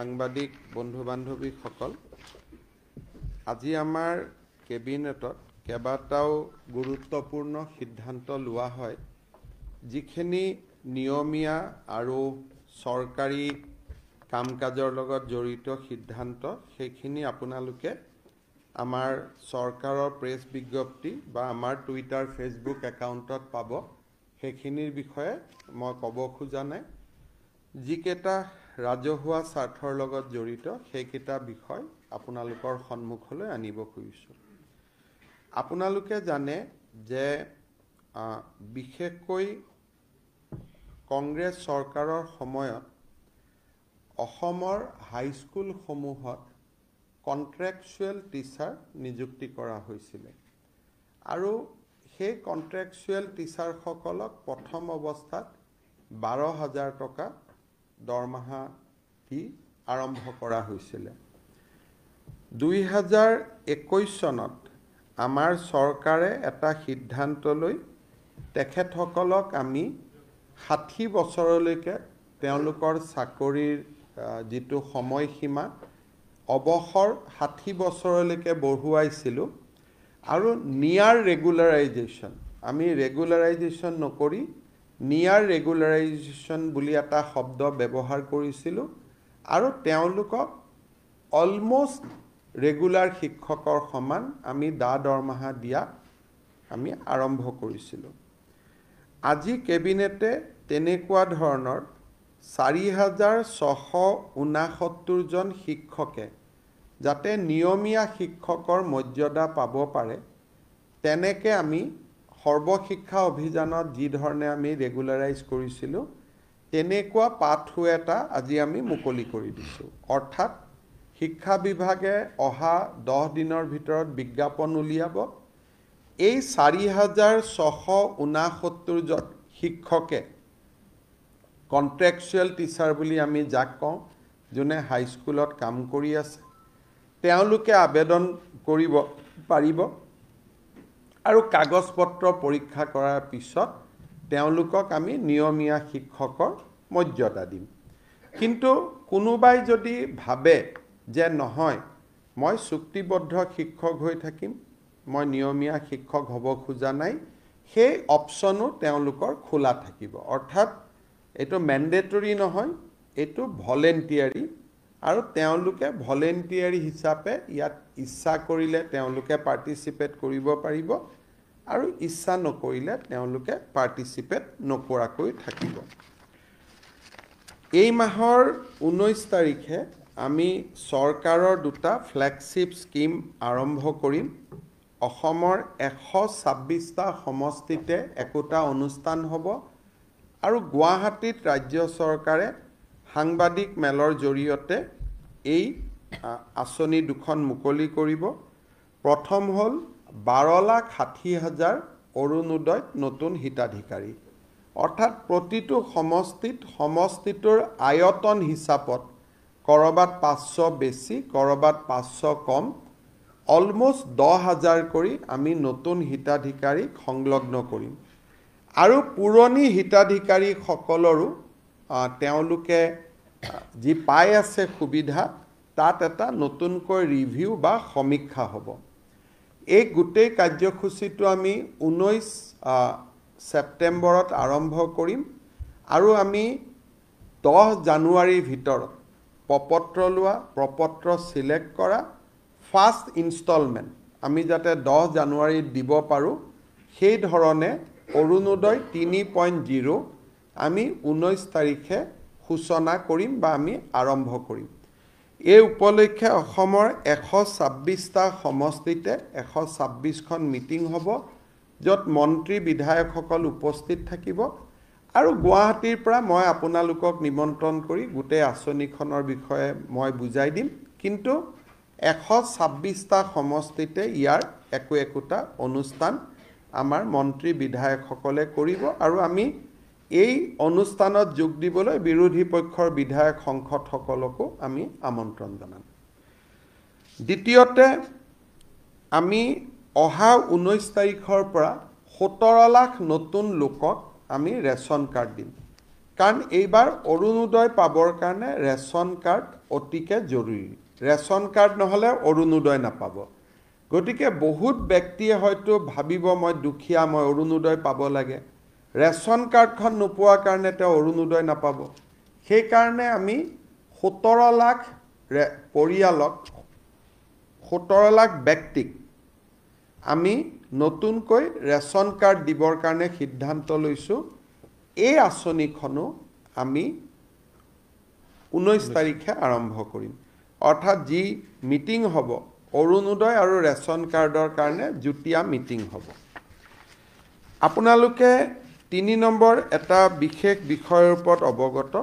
সাংবাদিক বন্ধু বান্ধৱীসকল আজি আমাৰ কেবিনেটত কেইবাটাও গুৰুত্বপূৰ্ণ সিদ্ধান্ত লোৱা হয় যিখিনি নিয়মীয়া আৰু চৰকাৰী কাম কাজৰ লগত জড়িত সিদ্ধান্ত সেইখিনি আপোনালোকে আমাৰ চৰকাৰৰ প্ৰেছ বিজ্ঞপ্তি বা আমাৰ টুইটাৰ ফেচবুক একাউণ্টত পাব সেইখিনিৰ বিষয়ে মই ক'ব খোজা নাই যিকেইটা ৰাজহুৱা স্বাৰ্থৰ লগত জড়িত সেইকেইটা বিষয় আপোনালোকৰ সন্মুখলৈ আনিব খুজিছোঁ আপোনালোকে জানে যে বিশেষকৈ কংগ্ৰেছ চৰকাৰৰ সময়ত অসমৰ হাইস্কুলসমূহত কণ্ট্ৰেকচুৱেল টিচাৰ নিযুক্তি কৰা হৈছিলে আৰু সেই কণ্ট্ৰেকচুৱেল টিচাৰসকলক প্ৰথম অৱস্থাত বাৰ হাজাৰ টকা দৰমহা দি আৰম্ভ কৰা হৈছিলে দুই হাজাৰ একৈছ চনত আমাৰ চৰকাৰে এটা সিদ্ধান্ত লৈ তেখেতসকলক আমি ষাঠি বছৰলৈকে তেওঁলোকৰ চাকৰিৰ যিটো সময়সীমা অৱসৰ ষাঠি বছৰলৈকে বঢ়োৱাইছিলোঁ আৰু নিয়াৰ ৰেগুলাৰাইজেশ্যন আমি ৰেগুলাৰাইজেশ্যন নকৰি নিয়াৰ ৰেগুলাৰাইজেশ্যন বুলি এটা শব্দ ব্যৱহাৰ কৰিছিলোঁ আৰু তেওঁলোকক অলম'ষ্ট ৰেগুলাৰ শিক্ষকৰ সমান আমি দা দৰমহা দিয়া আমি আৰম্ভ কৰিছিলোঁ আজি কেবিনেটে তেনেকুৱা ধৰণৰ চাৰি হাজাৰ ছশ ঊনাসত্তৰজন শিক্ষকে যাতে নিয়মীয়া শিক্ষকৰ মৰ্যাদা পাব পাৰে তেনেকৈ আমি সৰ্বশিক্ষা অভিযানত যিধৰণে আমি ৰেগুলাৰাইজ কৰিছিলোঁ তেনেকুৱা পাঠো এটা আজি আমি মুকলি কৰি দিছোঁ অৰ্থাৎ শিক্ষা বিভাগে অহা দহ দিনৰ ভিতৰত বিজ্ঞাপন উলিয়াব এই চাৰি হাজাৰ ছশ ঊনাসত্তৰজন শিক্ষকে কণ্ট্ৰেকচুৱেল টিচাৰ বুলি আমি যাক কওঁ যোনে হাইস্কুলত কাম কৰি আছে তেওঁলোকে আবেদন কৰিব পাৰিব আৰু কাগজ পত্ৰ পৰীক্ষা কৰাৰ পিছত তেওঁলোকক আমি নিয়মীয়া শিক্ষকৰ মৰ্যাদা দিম কিন্তু কোনোবাই যদি ভাবে যে নহয় মই চুক্তিবদ্ধ শিক্ষক হৈ থাকিম মই নিয়মীয়া শিক্ষক হ'ব খোজা নাই সেই অপশ্যনো তেওঁলোকৰ খোলা থাকিব অৰ্থাৎ এইটো মেণ্ডেটৰী নহয় এইটো ভলেণ্টিয়াৰী আৰু তেওঁলোকে ভলেণ্টিয়াৰী হিচাপে ইয়াত ইচ্ছা কৰিলে তেওঁলোকে পাৰ্টিচিপেট কৰিব পাৰিব আৰু ইচ্ছা নকৰিলে তেওঁলোকে পাৰ্টিচিপেট নকৰাকৈ থাকিব এই মাহৰ ঊনৈছ তাৰিখে আমি চৰকাৰৰ দুটা ফ্লেগশ্বিপ স্কীম আৰম্ভ কৰিম অসমৰ এশ ছাব্বিছটা সমষ্টিতে একোটা অনুষ্ঠান হ'ব আৰু গুৱাহাটীত ৰাজ্য চৰকাৰে সাংবাদিক মেলৰ জৰিয়তে এই আঁচনি দুখন মুকলি কৰিব প্ৰথম হ'ল বাৰ লাখ ষাঠি হাজাৰ অৰুণোদয়ত নতুন হিতাধিকাৰী অৰ্থাৎ প্ৰতিটো সমষ্টিত সমষ্টিটোৰ আয়তন হিচাপত ক'ৰবাত পাঁচশ বেছি ক'ৰবাত পাঁচশ কম অলমষ্ট দহ হাজাৰ কৰি আমি নতুন হিতাধিকাৰীক সংলগ্ন কৰিম আৰু পুৰণি হিতাধিকাৰীসকলৰো তেওঁলোকে যি পাই আছে সুবিধা তাত এটা নতুনকৈ ৰিভিউ বা সমীক্ষা হ'ব এই গোটেই কাৰ্যসূচীটো আমি ঊনৈছ ছেপ্টেম্বৰত আৰম্ভ কৰিম আৰু আমি দহ জানুৱাৰীৰ ভিতৰত প্ৰপত্ৰ লোৱা প্ৰপত্ৰ চিলেক্ট কৰা ফাৰ্ষ্ট ইনষ্টলমেণ্ট আমি যাতে দহ জানুৱাৰীত দিব পাৰোঁ সেইধৰণে অৰুণোদয় তিনি পইণ্ট জিৰ' আমি ঊনৈছ তাৰিখে সূচনা কৰিম বা আমি আৰম্ভ কৰিম এই উপলক্ষে অসমৰ এশ ছাব্বিছটা সমষ্টিতে এশ ছাব্বিছখন মিটিং হ'ব য'ত মন্ত্ৰী বিধায়কসকল উপস্থিত থাকিব আৰু গুৱাহাটীৰ পৰা মই আপোনালোকক নিমন্ত্ৰণ কৰি গোটেই আঁচনিখনৰ বিষয়ে মই বুজাই দিম কিন্তু এশ ছাব্বিছটা সমষ্টিতে ইয়াৰ একো একোটা অনুষ্ঠান আমাৰ মন্ত্ৰী বিধায়কসকলে কৰিব আৰু আমি এই অনুষ্ঠানত যোগ দিবলৈ বিৰোধী পক্ষৰ বিধায়ক সাংসদসকলকো আমি আমন্ত্ৰণ জনাম দ্বিতীয়তে আমি অহা ঊনৈছ তাৰিখৰ পৰা সোতৰ লাখ নতুন লোকক আমি ৰেচন কাৰ্ড দিম কাৰণ এইবাৰ অৰুণোদয় পাবৰ কাৰণে ৰেচন কাৰ্ড অতিকৈ জৰুৰী ৰেচন কাৰ্ড নহ'লে অৰুণোদয় নাপাব গতিকে বহুত ব্যক্তিয়ে হয়তো ভাবিব মই দুখীয়া মই অৰুণোদয় পাব লাগে ৰেচন কাৰ্ডখন নোপোৱাৰ কাৰণে তেওঁ অৰুণোদয় নাপাব সেইকাৰণে আমি সোতৰ লাখ পৰিয়ালক সোতৰ লাখ ব্যক্তিক আমি নতুনকৈ ৰেচন কাৰ্ড দিবৰ কাৰণে সিদ্ধান্ত লৈছোঁ এই আঁচনিখনো আমি ঊনৈছ তাৰিখে আৰম্ভ কৰিম অৰ্থাৎ যি মিটিং হ'ব অৰুণোদয় আৰু ৰেচন কাৰ্ডৰ কাৰণে যুটীয়া মিটিং হ'ব আপোনালোকে তিনি নম্বৰ এটা বিশেষ বিষয়ৰ ওপৰত অৱগত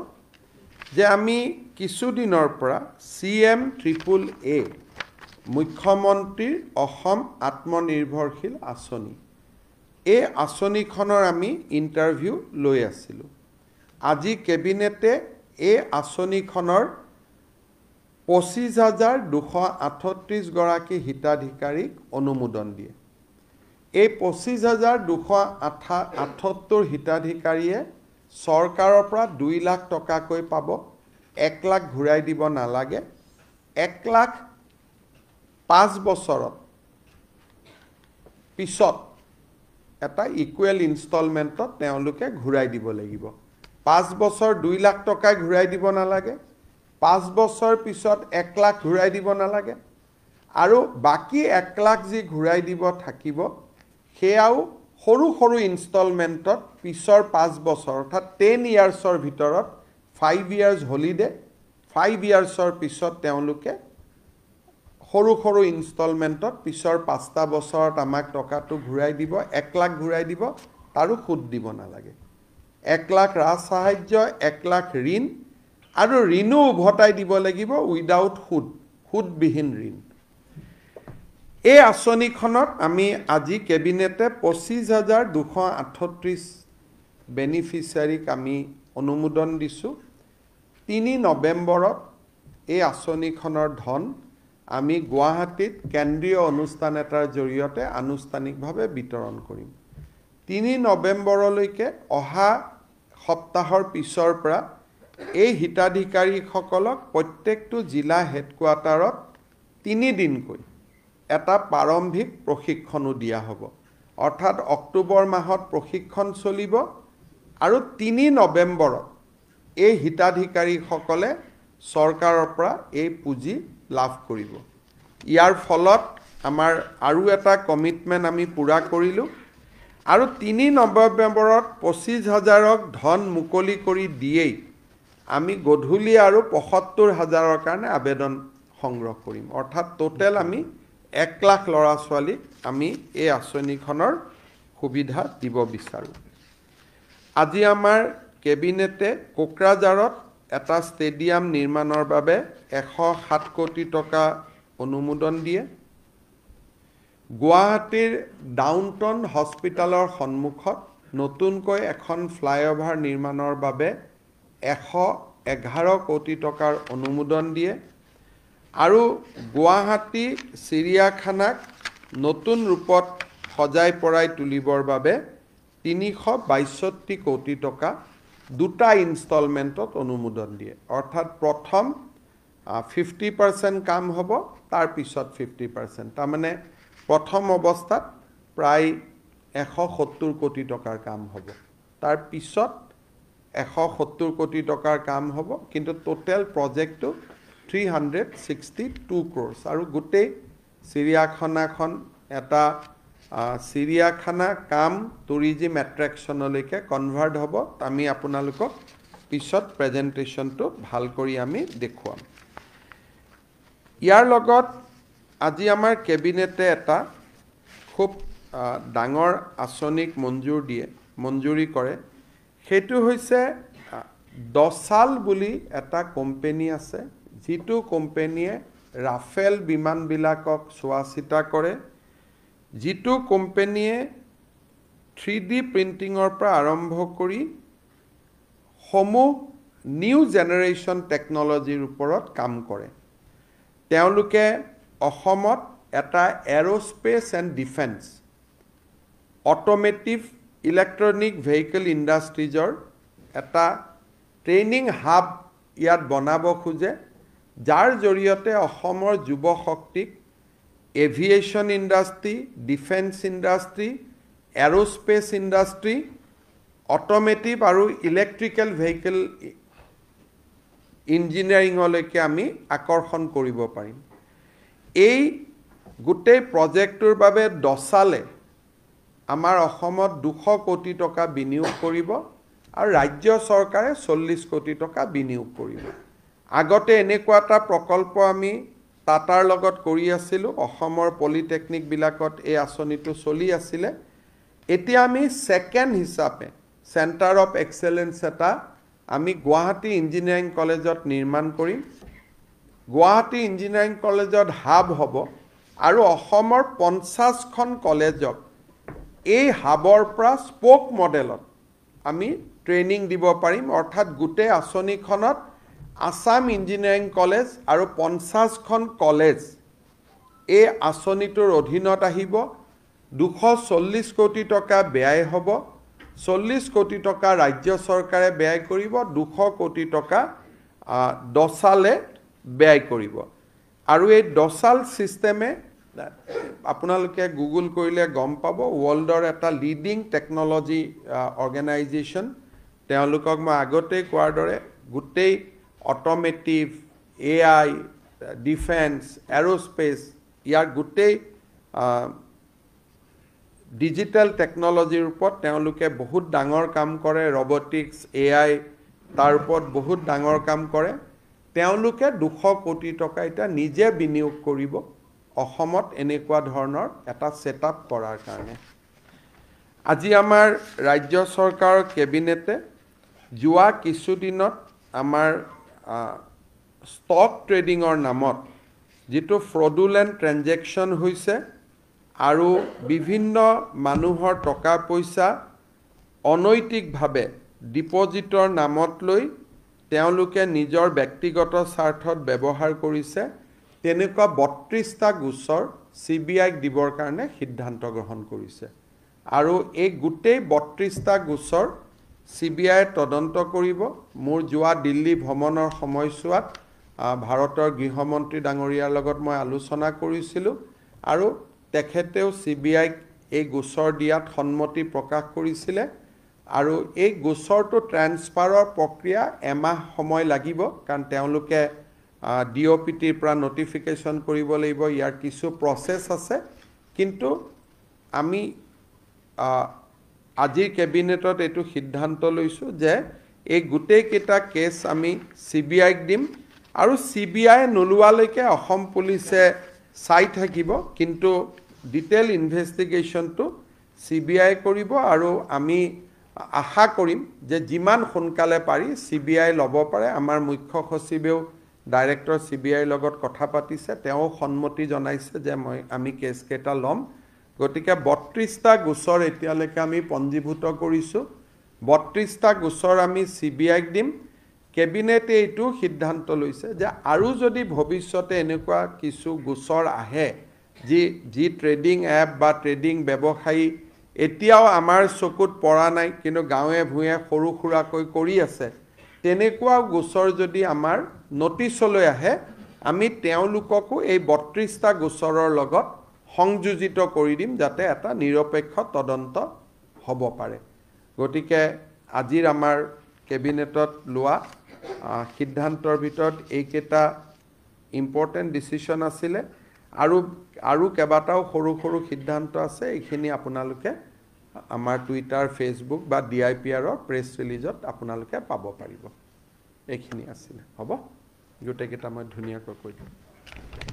যে আমি কিছুদিনৰ পৰা চি এম ট্ৰিপুল এ মুখ্যমন্ত্ৰীৰ অসম আত্মনিৰ্ভৰশীল আঁচনি এই আঁচনিখনৰ আমি ইণ্টাৰভিউ লৈ আছিলোঁ আজি কেবিনেটে এই আঁচনিখনৰ পঁচিছ হাজাৰ দুশ আঠত্ৰিছগৰাকী হিতাধিকাৰীক অনুমোদন দিয়ে এই পঁচিছ হাজাৰ দুশ আঠা আঠসত্তৰ হিতাধিকাৰীয়ে চৰকাৰৰ পৰা দুই লাখ টকাকৈ পাব এক লাখ ঘূৰাই দিব নালাগে এক লাখ পাঁচ বছৰত পিছত এটা ইকুৱেল ইনষ্টলমেণ্টত তেওঁলোকে ঘূৰাই দিব লাগিব পাঁচ বছৰ দুই লাখ টকাই ঘূৰাই দিব নালাগে পাঁচ বছৰ পিছত এক লাখ ঘূৰাই দিব নালাগে আৰু বাকী এক লাখ যি ঘূৰাই দিব থাকিব সেয়াও সৰু সৰু ইনষ্টলমেণ্টত পিছৰ পাঁচ বছৰ অৰ্থাৎ টেন ইয়াৰ্ছৰ ভিতৰত ফাইভ ইয়াৰ্ছ হলিডে ফাইভ ইয়াৰ্ছৰ পিছত তেওঁলোকে সৰু সৰু ইনষ্টলমেণ্টত পিছৰ পাঁচটা বছৰত আমাক টকাটো ঘূৰাই দিব এক লাখ ঘূৰাই দিব তাৰো সুদ দিব নালাগে এক লাখ ৰাজ সাহাৰ্য এক লাখ ঋণ আৰু ঋণো উভতাই দিব লাগিব উইদাউট সুদ সুদবিহীন ঋণ এই আঁচনিখনত আমি আজি কেবিনেটে পঁচিছ হাজাৰ দুশ আঠত্ৰিছ বেনিফিচিয়াৰীক আমি অনুমোদন দিছোঁ তিনি নৱেম্বৰত এই আঁচনিখনৰ ধন আমি গুৱাহাটীত কেন্দ্ৰীয় অনুষ্ঠান এটাৰ জৰিয়তে আনুষ্ঠানিকভাৱে বিতৰণ কৰিম তিনি নৱেম্বৰলৈকে অহা সপ্তাহৰ পিছৰ পৰা এই হিতাধিকাৰীসকলক প্ৰত্যেকটো জিলা হেডকোৱাৰ্টাৰত তিনিদিনকৈ এটা প্ৰাৰম্ভিক প্ৰশিক্ষণো দিয়া হ'ব অৰ্থাৎ অক্টোবৰ মাহত প্ৰশিক্ষণ চলিব আৰু তিনি নৱেম্বৰত এই হিতাধিকাৰীসকলে চৰকাৰৰ পৰা এই পুঁজি লাভ কৰিব ইয়াৰ ফলত আমাৰ আৰু এটা কমিটমেণ্ট আমি পূৰা কৰিলোঁ আৰু তিনি নৱেম্বৰত পঁচিছ হাজাৰক ধন মুকলি কৰি দিয়েই আমি গধূলি আৰু পঁসত্তৰ হাজাৰৰ কাৰণে আবেদন সংগ্ৰহ কৰিম অৰ্থাৎ ট'টেল আমি এক লাখ ল'ৰা ছোৱালীক আমি এই আঁচনিখনৰ সুবিধা দিব বিচাৰোঁ আজি আমাৰ কেবিনেটে কোকৰাঝাৰত এটা ষ্টেডিয়াম নিৰ্মাণৰ বাবে এশ সাত কোটি টকা অনুমোদন দিয়ে গুৱাহাটীৰ ডাউনটাউন হস্পিটেলৰ সন্মুখত নতুনকৈ এখন ফ্লাইঅভাৰ নিৰ্মাণৰ বাবে এশ এঘাৰ কোটি টকাৰ অনুমোদন দিয়ে আৰু গুৱাহাটী চিৰিয়াখানাক নতুন ৰূপত সজাই পৰাই তুলিবৰ বাবে তিনিশ বাইষষ্ঠি কোটি টকা দুটা ইনষ্টলমেণ্টত অনুমোদন দিয়ে অৰ্থাৎ প্ৰথম ফিফটি পাৰ্চেণ্ট কাম হ'ব তাৰপিছত ফিফটি পাৰ্চেণ্ট তাৰমানে প্ৰথম অৱস্থাত প্ৰায় এশ সত্তৰ কোটি টকাৰ কাম হ'ব তাৰ পিছত এশ সত্তৰ কোটি টকাৰ কাম হ'ব কিন্তু ট'টেল প্ৰজেক্টটো three hundred sixty two crores আৰু গোটেই চিৰিয়াখানাখন এটা চিৰিয়াখানা কাম টুৰিজিম এট্ৰেকশ্যনলৈকে কনভাৰ্ট হ'ব আমি আপোনালোকক পিছত প্ৰেজেণ্টেশ্যনটো ভাল কৰি আমি দেখুৱাম ইয়াৰ লগত আজি আমাৰ কেবিনেটে এটা খুব ডাঙৰ আঁচনিক মঞ্জুৰ দিয়ে মঞ্জুৰি কৰে সেইটো হৈছে দচাল বুলি এটা কোম্পেনী আছে যিটো কোম্পেনীয়ে ৰাফেল বিমানবিলাকক চোৱা চিতা কৰে যিটো কোম্পেনীয়ে থ্ৰী ডি প্ৰিণ্টিঙৰ পৰা আৰম্ভ কৰি সমূহ নিউ জেনেৰেশ্যন টেকন'লজিৰ ওপৰত কাম কৰে তেওঁলোকে অসমত এটা aerospace and defence automotive electronic vehicle ইণ্ডাষ্ট্ৰিজৰ এটা ট্ৰেইনিং হাব ইয়াত বনাব খোজে যাৰ জৰিয়তে অসমৰ যুৱ শক্তিক aviation industry defence industry aerospace industry automotive আৰু ইলেক্ট্ৰিকেল ভেহিকেল ইঞ্জিনিয়াৰিঙলৈকে আমি আকৰ্ষণ কৰিব পাৰিম এই গোটেই প্ৰজেক্টটোৰ বাবে দছালে আমাৰ অসমত দুশ কোটি টকা বিনিয়োগ কৰিব আৰু ৰাজ্য চৰকাৰে চল্লিছ কোটি টকা বিনিয়োগ কৰিব আগতে এনেকুৱা এটা প্ৰকল্প আমি টাটাৰ লগত কৰি আছিলোঁ অসমৰ পলিটেকনিকবিলাকত এই আঁচনিটো চলি আছিলে এতিয়া আমি ছেকেণ্ড হিচাপে চেণ্টাৰ অফ এক্সেলেঞ্চ এটা আমি গুৱাহাটী ইঞ্জিনিয়াৰিং কলেজত নিৰ্মাণ কৰিম গুৱাহাটী ইঞ্জিনিয়াৰিং কলেজত হাব হ'ব আৰু অসমৰ পঞ্চাছখন কলেজক এই হাবৰ পৰা স্পক মডেলত আমি ট্ৰেইনিং দিব পাৰিম অৰ্থাৎ গোটেই আঁচনিখনত আসাম ইঞ্জিনিয়ারিং কলেজ আর পঞ্চাশন কলেজ এই আসনিটোর অধীনত আহিব দুশ চল্লিশ কোটি টাকা ব্যয় হব চল্লিশ কোটি টাকা রাজ্য সরকারে ব্যয় করব দুশ কোটি টাকা দশালে ব্যয় করব আর এই দশাল সিস্টেমে আপনাদের গুগল করলে গম পাব ওয়ার্ল্ডর একটা লিডিং টেকনোলজি অর্গেনাইজেশন মই আগতেই কোৱাৰ দৰে গোটেই automotive A I defence aerospace ইয়াৰ গোটেই ডিজিটেল টেকন'লজিৰ ওপৰত তেওঁলোকে বহুত ডাঙৰ কাম কৰে ৰবটিক্স এ আই তাৰ ওপৰত বহুত ডাঙৰ কাম কৰে তেওঁলোকে দুশ কোটি টকা এতিয়া নিজে বিনিয়োগ কৰিব অসমত এনেকুৱা ধৰণৰ এটা আপ কৰাৰ কাৰণে আজি আমাৰ ৰাজ্য চৰকাৰৰ কেবিনেটে যোৱা কিছুদিনত আমাৰ ষ্টক ট্ৰেডিঙৰ নামত যিটো ফ্ৰডুলেণ্ট ট্ৰেঞ্জেকশ্যন হৈছে আৰু বিভিন্ন মানুহৰ টকা পইচা অনৈতিকভাৱে ডিপজিটৰ নামত লৈ তেওঁলোকে নিজৰ ব্যক্তিগত স্বাৰ্থত ব্যৱহাৰ কৰিছে তেনেকুৱা বত্ৰিছটা গোচৰ চি বি আইক দিবৰ কাৰণে সিদ্ধান্ত গ্ৰহণ কৰিছে আৰু এই গোটেই বত্ৰিছটা গোচৰ চি বি আই তদন্ত কৰিব মোৰ যোৱা দিল্লী ভ্ৰমণৰ সময়ছোৱাত ভাৰতৰ গৃহমন্ত্ৰী ডাঙৰীয়াৰ লগত মই আলোচনা কৰিছিলোঁ আৰু তেখেতেও চি বি আইক এই গোচৰ দিয়াত সন্মতি প্ৰকাশ কৰিছিলে আৰু এই গোচৰটো ট্ৰেঞ্চফাৰৰ প্ৰক্ৰিয়া এমাহ সময় লাগিব কাৰণ তেওঁলোকে ডি অ' পি টিৰ পৰা ন'টিফিকেশ্যন কৰিব লাগিব ইয়াৰ কিছু প্ৰচেছ আছে কিন্তু আমি আজি কেবিনেটত এইটো সিদ্ধান্ত লৈছোঁ যে এই গোটেইকেইটা কেছ আমি চি বি আইক দিম আৰু চি বি আই নোলোৱালৈকে অসম পুলিচে চাই থাকিব কিন্তু ডিটেইল ইনভেষ্টিগেশ্যনটো চি বি আই কৰিব আৰু আমি আশা কৰিম যে যিমান সোনকালে পাৰি চি বি আই ল'ব পাৰে আমাৰ মুখ্য সচিবেও ডাইৰেক্টৰ চি বি আইৰ লগত কথা পাতিছে তেওঁ সন্মতি জনাইছে যে মই আমি কেছকেইটা ল'ম গতিকে বত্ৰিছটা গোচৰ এতিয়ালৈকে আমি পঞ্জীভূত কৰিছোঁ বত্ৰিছটা গোচৰ আমি চি বি আইক দিম কেবিনেটে এইটো সিদ্ধান্ত লৈছে যে আৰু যদি ভৱিষ্যতে এনেকুৱা কিছু গোচৰ আহে যি যি ট্ৰেডিং এপ বা ট্ৰেডিং ব্যৱসায়ী এতিয়াও আমাৰ চকুত পৰা নাই কিন্তু গাঁৱে ভূঞে সৰু সুৰাকৈ কৰি আছে তেনেকুৱা গোচৰ যদি আমাৰ নটিচলৈ আহে আমি তেওঁলোককো এই বত্ৰিছটা গোচৰৰ লগত সংযোজিত কৰি দিম যাতে এটা নিৰপেক্ষ তদন্ত হ'ব পাৰে গতিকে আজিৰ আমাৰ কেবিনেটত লোৱা সিদ্ধান্তৰ ভিতৰত এইকেইটা ইম্পৰ্টেণ্ট ডিচিশ্যন আছিলে আৰু আৰু কেইবাটাও সৰু সৰু সিদ্ধান্ত আছে এইখিনি আপোনালোকে আমাৰ টুইটাৰ ফেচবুক বা ডি আই পি আৰৰ প্ৰেছ ৰিলিজত আপোনালোকে পাব পাৰিব এইখিনি আছিলে হ'ব গোটেইকেইটা মই ধুনীয়াকৈ কৈ দিম